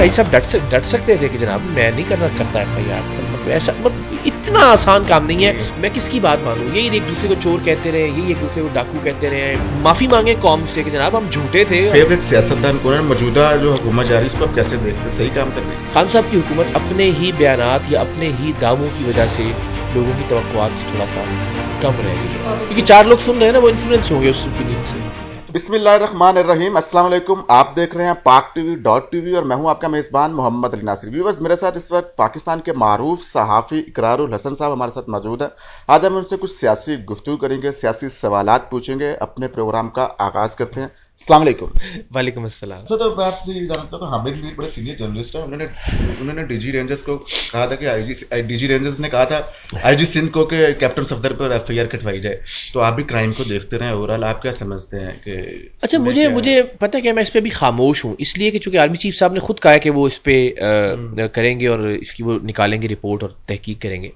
भाई साहब डट सक डट सकते थे कि जनाब मैं नहीं करना चाहता एफ आई आर ऐसा मतलब इतना आसान काम नहीं है मैं किसकी बात मानूँ यही एक दूसरे को चोर कहते रहे यही एक दूसरे को डाकू कहते रहे माफ़ी मांगे कॉम से कि जनाब हम झूठे थे फेवरेट सियासतदान कौन मौजूदा जो हुकूमत जा रही है उसको कैसे देखते हैं सही काम कर रही है खान साहब की हुकूमत अपने ही बयान या अपने ही दावों की वजह से लोगों की तो थोड़ा सा कम रहेगी क्योंकि चार लोग सुन रहे हैं ना वो इन्फ्लुएंस हो गए उस ओपिनियन से अस्सलाम वालेकुम आप देख रहे हैं पाक टीवी डॉट टीवी और मैं हूं आपका मेज़बान मोहम्मद अली नासिर व्यूवर्स मेरे साथ इस वक्त पाकिस्तान के मरूफ सहाफ़ी इकरारुल हसन साहब हमारे साथ मौजूद हैं आज हम उनसे कुछ सियासी गुफ्तु करेंगे सियासी सवाल पूछेंगे अपने प्रोग्राम का आगाज़ करते हैं वालेकुम अस्सलाम सर अच्छा, तो आपसे ये जानना चाहता हूँ बड़े सीनियर जर्नलिस्ट उन्होंने उन्होंने डीजी रेंजर्स को कहा था कि आईजी डीजी रेंजर्स ने कहा था आईजी सिंह को कि कैप्टन सफदर पर कटवाई जाए तो आप भी क्राइम को देखते रहे ओवरऑल आप क्या समझते हैं कि अच्छा मुझे मुझे पता है क्या मैं इस पर खामोश हूँ इसलिए कि चूंकि आर्मी चीफ साहब ने खुद कहा है कि वो इस पर हम्म। करेंगे और इसकी वो निकालेंगे रिपोर्ट और तहकीक करेंगे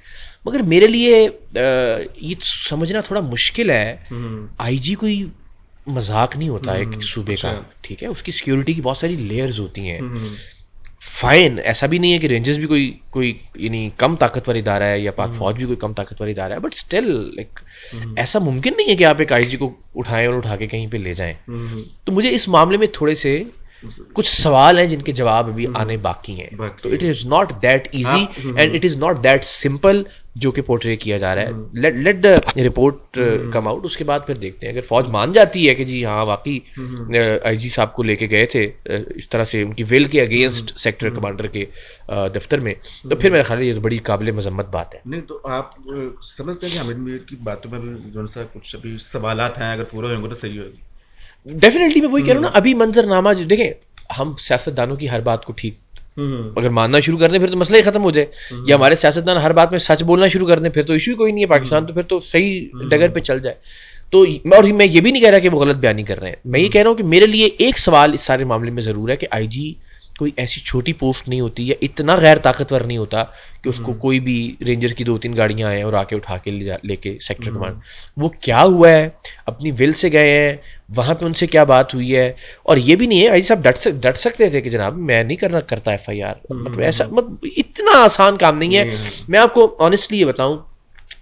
मगर मेरे लिए ये समझना थोड़ा मुश्किल है आईजी हम्म। कोई मजाक नहीं होता एक हम्म, सूबे का अच्छा। ठीक है उसकी सिक्योरिटी की बहुत सारी लेयर्स होती हैं फाइन हम्म, हम्म। ऐसा भी नहीं है कि रेंजर्स भी कोई कोई यानी कम ताकतवर इदारा है या पाक फौज भी कोई कम ताकतवर इदारा है बट स्टिल लाइक ऐसा मुमकिन नहीं है कि आप एक आई को उठाएं और उठा के कहीं पे ले जाएं तो मुझे इस मामले में थोड़े से कुछ सवाल हैं जिनके जवाब अभी हम्म। आने बाकी हैं तो it is not that easy and it is not that simple जो कि पोर्ट्रे किया जा रहा है let let the report come out उसके बाद फिर देखते हैं अगर फौज मान जाती है कि जी हाँ वाकई जी हम्म, हम्म। uh, साहब को लेके गए थे uh, इस तरह से उनकी विल के अगेंस्ट सेक्टर कमांडर के uh, दफ्तर में तो फिर मेरा ख्याल ये तो बड़ी काबिल मजम्मत बात है नहीं तो आप समझते हैं कि हमिद मीर की बातों में भी जो कुछ अभी सवाल हैं अगर पूरे होंगे तो सही होगी डेफिनेटली मैं वही कह रहा हूँ ना हम्म। अभी मंजरनामा जो देखें हम सियासतदानों की हर बात को ठीक हम्म। अगर मानना शुरू कर दें फिर तो मसला ही खत्म हो जाए हम्म। या हमारे सियासतदान हर बात में सच बोलना शुरू कर दें फिर तो इशू ही कोई नहीं है पाकिस्तान तो फिर तो सही डगर पे चल जाए तो और मैं ये भी नहीं कह रहा कि वो गलत बयानी कर रहे हैं मैं ये कह रहा हूँ कि मेरे लिए एक सवाल इस सारे मामले में ज़रूर है कि जी कोई ऐसी छोटी पोस्ट नहीं होती या इतना गैर ताकतवर नहीं होता कि उसको हम्म। कोई भी रेंजर की दो तीन गाड़ियां आए और आके उठा के ले जा लेके सेक्टर हम्म। कमांड वो क्या हुआ है अपनी विल से गए हैं वहां पे उनसे क्या बात हुई है और ये भी नहीं है आई साहब डट सक डट सकते थे कि जनाब मैं नहीं करना करता एफ आई आर मतलब ऐसा हम्म। मतलब इतना आसान काम नहीं है मैं आपको ऑनेस्टली ये बताऊँ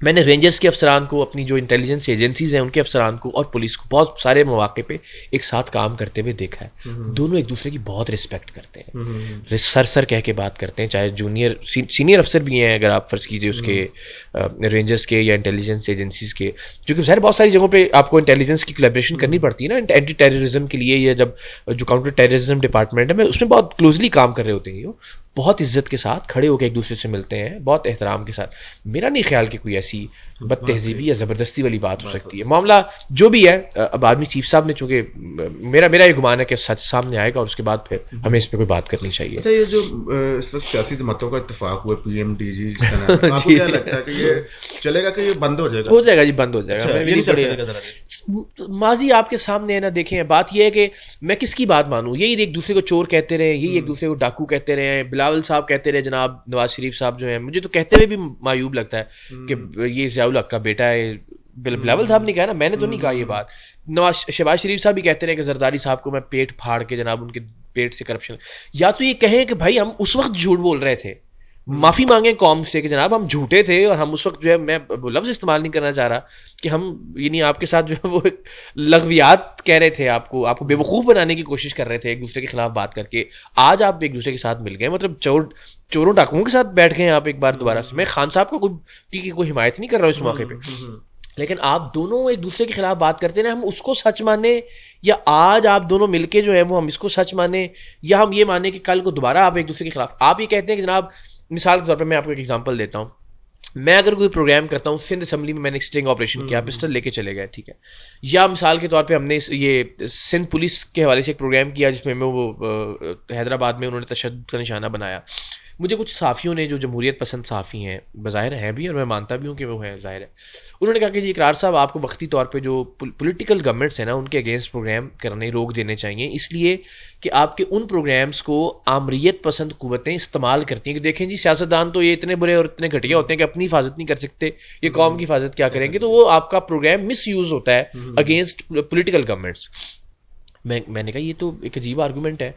मैंने रेंजर्स के अफसरान को अपनी जो इंटेलिजेंस एजेंसीज हैं उनके अफसरान को और पुलिस को बहुत सारे मौाक़े पे एक साथ काम करते हुए देखा है हम्म। दोनों एक दूसरे की बहुत रिस्पेक्ट करते हैं हम्म, हम्म, सर सर कह के बात करते हैं चाहे जूनियर सी, सीनियर अफसर भी हैं अगर आप फर्ज कीजिए उसके रेंजर्स के या इंटेलिजेंस एजेंसीज के क्योंकि सर बहुत सारी जगहों पर आपको इंटेलिजेंस की कोलेब्रेशन करनी पड़ती है ना एंटी टेररिज्म के लिए या जब जो काउंटर टेररिज्म डिपार्टमेंट है मैं उसमें बहुत क्लोजली काम कर रहे होते हैं बहुत इज्जत के साथ खड़े होकर एक दूसरे से मिलते हैं बहुत एहतराम के साथ मेरा नहीं ख्याल कि कोई ऐसी बद तहजीबी या ज़बरदस्ती वाली बात हो सकती है मामला जो भी है अब आदमी चीफ साहब ने चूंकि मेरा मेरा ये गुमान है कि सच सामने आएगा और उसके बाद फिर हमें इस पर कोई बात करनी चाहिए अच्छा ये जो इस वक्त सियासी जमातों का इतफाक हुआ पी एम डी जी जी चलेगा कि ये बंद हो जाएगा हो जाएगा जी बंद हो जाएगा अच्छा, तो माजी आपके सामने है ना देखें बात यह है कि मैं किसकी बात मानूँ यही एक दूसरे को चोर कहते रहे यही एक हम्म। दूसरे को डाकू कहते रहे बिलावल साहब कहते रहे जनाब नवाज शरीफ साहब जो है मुझे तो कहते हुए भी मायूब लगता है कि हम्म। ये दाउलक का बेटा है बिलावल साहब ने कहा ना मैंने तो नहीं कहा ये बात नवाज शहबाज शरीफ साहब भी कहते रहे कि जरदारी साहब को मैं पेट फाड़ के जनाब उनके पेट से करप्शन या तो ये कहें कि भाई हम उस वक्त झूठ बोल रहे थे माफ़ी मांगे कॉम से कि जनाब हम झूठे थे और हम उस वक्त जो है मैं वो लफ्ज़ इस्तेमाल नहीं करना चाह रहा कि हम यानी आपके साथ जो है वो लगवियात कह रहे थे आपको आपको बेवकूफ़ बनाने की कोशिश कर रहे थे एक दूसरे के खिलाफ बात करके आज आप एक दूसरे के साथ मिल गए मतलब चोर चोरों डाकुओं के साथ बैठ गए आप एक बार दोबारा से मैं खान साहब का कोई कोई हिमायत नहीं कर रहा हूँ इस हम्म, मौके पर हम्म, हम्म। लेकिन आप दोनों एक दूसरे के खिलाफ बात करते ना हम उसको सच माने या आज आप दोनों मिलके जो है वो हम इसको सच माने या हम ये माने कि कल को दोबारा आप एक दूसरे के खिलाफ आप ये कहते हैं कि जनाब मिसाल के तौर पर मैं आपको एक एग्जाम्पल देता हूँ मैं अगर कोई प्रोग्राम करता हूँ सिंध असम्बली में मैंने स्ट्रिंग ऑपरेशन किया पिस्टल हम्म। लेके चले गए ठीक है या मिसाल के तौर पे हमने ये सिंध पुलिस के हवाले से एक प्रोग्राम किया जिसमें मैं वो हैदराबाद में उन्होंने तशद का निशाना बनाया मुझे कुछ साफ़ियों ने जो जमहूरियत पसंद साफ़ी हैं बाहिर हैं भी और मैं मानता भी हूँ कि वो हैं ज़ाहिर है उन्होंने कहा कि जी इकरार साहब आपको वक्ती तौर पे जो पॉलिटिकल गवर्नमेंट्स हैं ना उनके अगेंस्ट प्रोग्राम करने रोक देने चाहिए इसलिए कि आपके उन प्रोग्राम्स को आमरीत पसंद कुतें इस्तेमाल करती हैं कि देखें जी सियासतदान तो ये इतने बुरे और इतने घटिया होते हैं कि अपनी हिफाजत नहीं कर सकते ये हम्म। कौम की हिफाजत क्या करेंगे तो वो आपका प्रोग्राम मिस यूज़ होता है अगेंस्ट पोलिटिकल गवर्नमेंट्स मैं मैंने कहा ये तो एक अजीब आर्गूमेंट है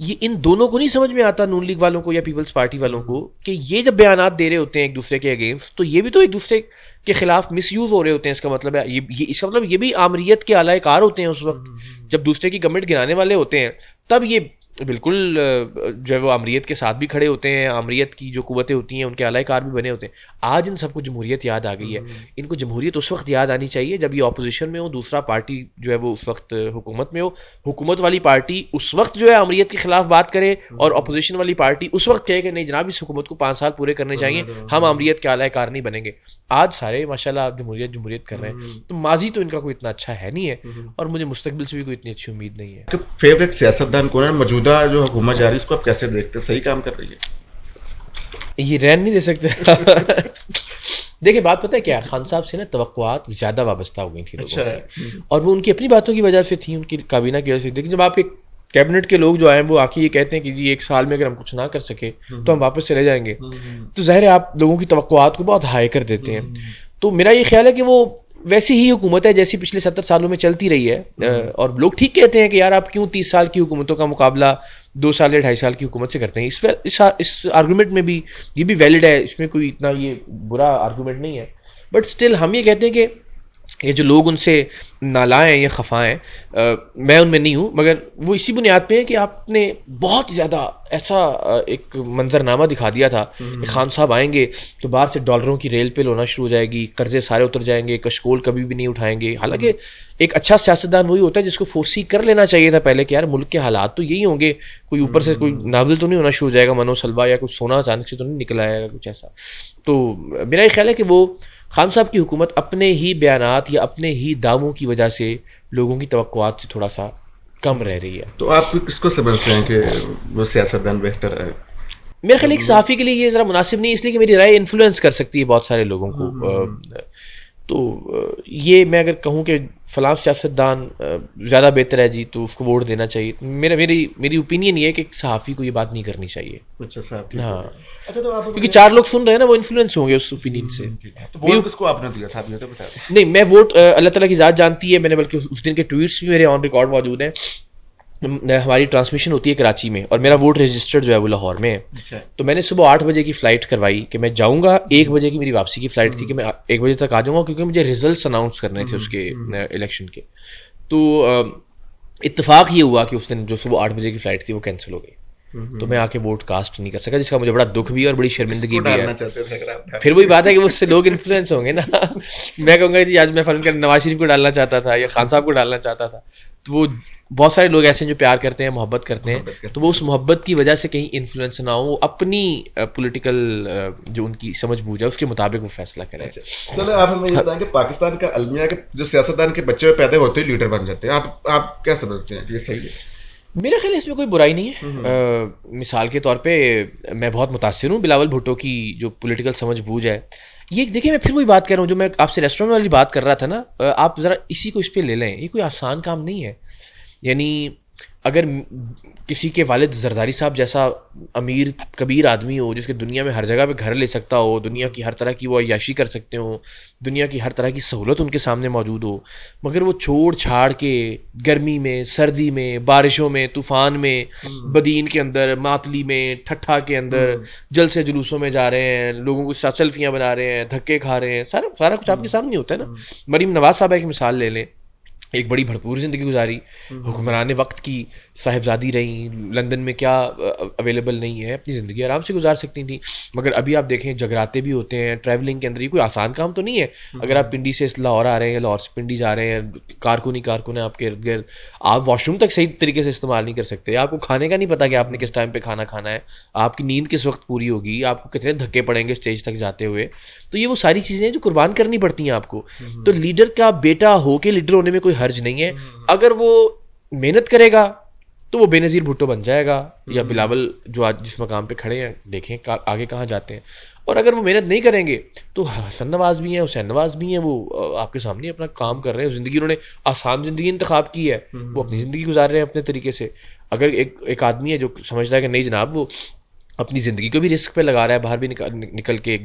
ये इन दोनों को नहीं समझ में आता नून लीग वालों को या पीपल्स पार्टी वालों को कि ये जब बयान दे रहे होते हैं एक दूसरे के अगेंस्ट तो ये भी तो एक दूसरे के खिलाफ मिस यूज हो रहे होते हैं इसका मतलब है ये, इसका मतलब ये भी आमरीत के आलाकार होते हैं उस वक्त हम्म, हम्म, हम्म। जब दूसरे की गवर्नमेंट गिराने वाले होते हैं तब ये बिल्कुल जो है वो अमरीत के साथ भी खड़े होते हैं अमरीत की जो कुतें होती हैं उनके अलाकार भी बने होते हैं आज इन सबको जमहूरियत याद आ गई है हम्म। इनको जमहूरियत उस वक्त याद आनी चाहिए जब ये अपोजिशन में हो दूसरा पार्टी जो है वो उस वक्त हुकूमत में हो हुकूमत वाली पार्टी उस वक्त जो है अमरीत के खिलाफ बात करे और अपोजिशन हम्म। वाली पार्टी उस वक्त कहे कि नहीं जनाब इस हुकूमत को पाँच साल पूरे करने चाहिए हम्म। हम अमरीत के अलाकार नहीं बनेंगे आज सारे माशाला आप जमहूरियत जमहूरियत कर रहे हैं तो माजी तो इनका कोई इतना अच्छा है नहीं है और मुझे मुस्तबिल से भी कोई इतनी अच्छी उम्मीद नहीं है फेवरेट सियासतदान कौन है मौजूदा मौजूदा जो हुकूमत जा रही है उसको आप कैसे देखते हैं सही काम कर रही है ये रहन नहीं दे सकते देखिए बात पता है क्या खान साहब से ना तो ज़्यादा वाबस्ता हो गई थी अच्छा और वो उनकी अपनी बातों की वजह से थी उनकी काबीना की वजह से लेकिन जब आप एक कैबिनेट के लोग जो आए वो आके ये कहते हैं कि जी एक साल में अगर हम कुछ ना कर सके हम्म। तो हम वापस चले जाएंगे हम्म। तो ज़ाहिर आप लोगों की तो बहुत हाई कर देते हैं हम्म। तो मेरा ये ख्याल है कि वो वैसी ही हुकूमत है जैसी पिछले सत्तर सालों में चलती रही है हम्म। और लोग ठीक कहते हैं कि यार आप क्यों तीस साल की हुकूमतों का मुकाबला दो साल या ढाई साल की हुकूमत से करते हैं इस इस, इस आर्गूमेंट में भी ये भी वैलिड है इसमें कोई इतना ये बुरा आर्गूमेंट नहीं है बट स्टिल हम ये कहते हैं कि ये जो लोग उनसे नालाएँ या खफाएँ मैं उनमें नहीं हूँ मगर वो इसी बुनियाद पे है कि आपने बहुत ज़्यादा ऐसा एक मंजरनामा दिखा दिया था कि हम्म। खान साहब आएंगे तो बाहर से डॉलरों की रेल पे लोना शुरू हो जाएगी कर्जे सारे उतर जाएंगे कशकोल कभी भी नहीं उठाएंगे हालांकि हम्म। एक अच्छा सियासतदान वही होता है जिसको फोर्सी कर लेना चाहिए था पहले कि यार मुल्क के हालात तो यही होंगे कोई ऊपर से कोई हम्म। नावल तो नहीं होना शुरू हो जाएगा मनोसलवा या कुछ सोना अचानक से तो नहीं निकल आएगा कुछ ऐसा तो मेरा ये ख्याल है कि वो खान साहब की हुकूमत अपने ही बयान या अपने ही दावों की वजह से लोगों की तो से थोड़ा सा कम रह रही है तो आप किसको समझते हैं कि वो सियासतदान बेहतर है मेरे ख्याल एक सहाफ़ी के लिए ये ज़रा मुनासिब नहीं इसलिए कि मेरी राय इन्फ्लुएंस कर सकती है बहुत सारे लोगों को हम्म, हम्म, हम्म। तो ये मैं अगर कहूँ कि फलां सियासतदान ज़्यादा बेहतर है जी तो उसको वोट देना चाहिए मेरा मेरी मेरी ओपिनियन ये है कि सहाफ़ी को ये बात नहीं करनी चाहिए अच्छा साहब हाँ अच्छा तो आप क्योंकि चार लोग सुन रहे हैं ना वो इन्फ्लुएंस होंगे उस ओपिनियन हम्म, से तो वोट किसको आपने दिया साहब तो नहीं मैं वोट अल्लाह ताला की ज़ात जानती है मैंने बल्कि उस दिन के ट्वीट्स भी मेरे ऑन रिकॉर्ड मौजूद हैं हमारी ट्रांसमिशन होती है कराची में और मेरा वोट रजिस्टर्ड जो है वो लाहौर में है अच्छा। तो मैंने सुबह आठ बजे की फ्लाइट करवाई कि मैं जाऊंगा एक हम्म। बजे की मेरी वापसी की फ्लाइट थी कि मैं हम्म। एक बजे तक आ जाऊंगा क्योंकि मुझे रिजल्ट अनाउंस करने थे हम्म। उसके इलेक्शन के तो इतफाक ये हुआ कि उस दिन जो सुबह आठ बजे की फ्लाइट थी वो कैंसिल हो गई तो मैं आके वोट कास्ट नहीं कर सका जिसका मुझे बड़ा दुख भी और बड़ी शर्मिंदगी भी है फिर वही बात है कि उससे लोग इन्फ्लुएंस होंगे ना मैं कहूँगा जी आज मैं फर्ज कर नवाज शरीफ को डालना चाहता था या खान साहब को डालना चाहता था तो वो बहुत सारे लोग ऐसे हैं जो प्यार करते हैं मोहब्बत करते हैं तो वो उस मोहब्बत की वजह से कहीं इन्फ्लुएंस ना हो वो अपनी पॉलिटिकल जो उनकी समझ बूझ है उसके मुताबिक वो फैसला करें अच्छा। चलो आप हमें हाँ। बताएं कि पाकिस्तान का अलमिया के जो सियासतदान के बच्चे पैदा होते ही लीडर बन जाते हैं आप आप क्या समझते हैं ये सही है मेरा ख्याल इसमें कोई बुराई नहीं है आ, हम्म, हम्म। मिसाल के तौर पे मैं बहुत मुतासर हूँ बिलावल भुट्टो की जो पॉलिटिकल समझ बूझ है ये देखिए मैं फिर वही बात कर रहा हूँ जो मैं आपसे रेस्टोरेंट वाली बात कर रहा था ना आप ज़रा इसी को इस पर ले लें ये कोई आसान काम नहीं है यानी अगर किसी के वालिद जरदारी साहब जैसा अमीर कबीर आदमी हो जिसके दुनिया में हर जगह पे घर ले सकता हो दुनिया की हर तरह की वो अयाशी कर सकते हो दुनिया की हर तरह की सहूलत उनके सामने मौजूद हो मगर वो छोड़ छाड़ के गर्मी में सर्दी में बारिशों में तूफान में हम्म। बदीन के अंदर मातली में ठट्ठा के अंदर हम्म। जल से जुलूसों में जा रहे हैं लोगों को साथ सेल्फियाँ बना रहे हैं धक्के खा रहे हैं सारा सारा कुछ आपके हम्म। सामने होता है ना मरीम नवाज साहब एक मिसाल ले लें एक बड़ी भरपूर ज़िंदगी गुजारी हम्म। हुक्मरान वक्त की साहेबजादी रहीं लंदन में क्या अवेलेबल नहीं है अपनी ज़िंदगी आराम से गुजार सकती थी मगर अभी आप देखें जगराते भी होते हैं ट्रैवलिंग के अंदर ये कोई आसान काम तो नहीं है हम्म। अगर आप पिंडी से लाहौर आ रहे हैं लाहौर से पिंडी जा रहे हैं कारकुन ही कारकुन है आपके इर्द गिर्द आप वॉशरूम तक सही तरीके से इस्तेमाल नहीं कर सकते आपको खाने का नहीं पता कि आपने किस टाइम पर खाना खाना है आपकी नींद किस वक्त पूरी होगी आपको कितने धक्के पड़ेंगे स्टेज तक जाते हुए तो ये वो सारी चीज़ें हैं जो कुर्बान करनी पड़ती हैं आपको हम्म। तो लीडर का बेटा होके लीडर होने में कोई हर्ज नहीं है हम्म, हम्म। अगर वो मेहनत करेगा तो वो बेनज़ीर भुट्टो बन जाएगा या हम्म। बिलावल जो आज जिस मकाम पे खड़े हैं देखें का, आगे कहाँ जाते हैं और अगर वो मेहनत नहीं करेंगे तो हसन नवाज भी हैं हुसैन नवाज भी हैं वो आपके सामने अपना काम कर रहे हैं ज़िंदगी उन्होंने आसान ज़िंदगी इंतखब की है वो अपनी ज़िंदगी गुजार रहे हैं अपने तरीके से अगर एक एक आदमी है जो समझता है कि नहीं जनाब वो अपनी ज़िंदगी को भी रिस्क पे लगा रहा है बाहर भी निकल निकल के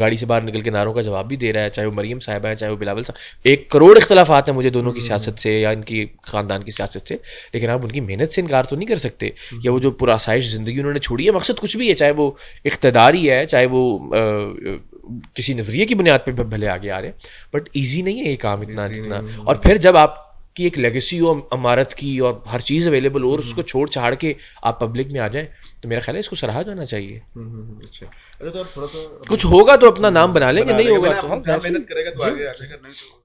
गाड़ी से बाहर निकल के नारों का जवाब भी दे रहा है चाहे वो मरीम साहबा है चाहे वो बिलावल साहब एक करोड़ इख्तलाफात हैं मुझे दोनों की हम्म। सियासत से या इनकी ख़ानदान की सियासत से लेकिन आप उनकी मेहनत से इनकार तो नहीं कर सकते या वो जो पुरासाइश ज़िंदगी उन्होंने छोड़ी है मकसद कुछ भी है चाहे वो इकतदारी है चाहे वो किसी नज़रिए की बुनियाद पर भले आगे आ रहे हैं बट ईजी नहीं है ये काम इतना इतना और फिर जब आप की एक लेगेसी हो इमारत की और हर चीज़ अवेलेबल हो और उसको छोड़ छाड़ के आप पब्लिक में आ जाएं तो मेरा ख्याल है इसको सराहा जाना चाहिए हम्म, हम्म, हम्म, अच्छा अरे अच्छा, तो थोड़ा सा कुछ होगा तो अपना नाम बना लेंगे नहीं होगा तो हम मेहनत करेगा तो आगे आगे करना